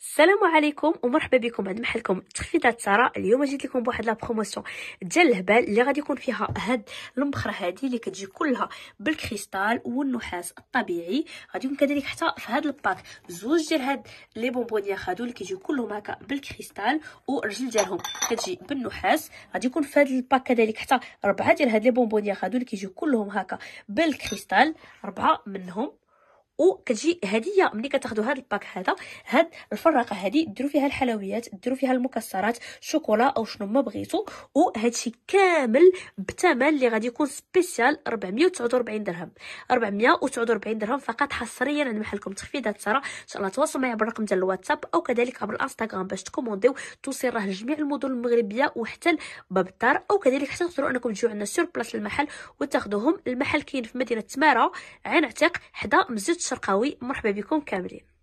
السلام عليكم ومرحبا بكم عند محلكم تخفيضات سارة اليوم جيت لكم بواحد لا بروموسيون ديال الهبال اللي غادي يكون فيها هاد المبخره هادي اللي كتجي كلها بالكريستال والنحاس الطبيعي غادي يكون كذلك حتى في هاد الباك زوج ديال هاد لي بونبوني هادو اللي كيجيو كلهم هكا بالكريستال والرجل ديالهم كتجي بالنحاس غادي يكون في هاد الباك كذلك حتى ربعه ديال هاد لي بونبوني هادو اللي كيجيو كلهم هكا بالكريستال ربعه منهم وكتجي هديه ملي كتاخذوا هذا الباك هذا هاد الفراقه هذه ديروا فيها الحلويات ديروا فيها المكسرات شوكولا او شنو ما بغيتوا وهادشي كامل بثمن اللي غادي يكون سبيسيال 449 درهم 449 درهم فقط حصريا عند محلكم تخفيضات ساره ان شاء الله تواصلوا معايا بالرقم ديال الواتساب او كذلك عبر الانستغرام باش تكومونديو توصل راه لجميع المدن المغربيه وحتى باب الدار او كذلك حتى تقدروا انكم تجيو عندنا سور بلاص المحل وتاخذوهم المحل كاين في مدينه تماره عين عتيق حدا مسجد الشرقاوي مرحبا بكم كاملين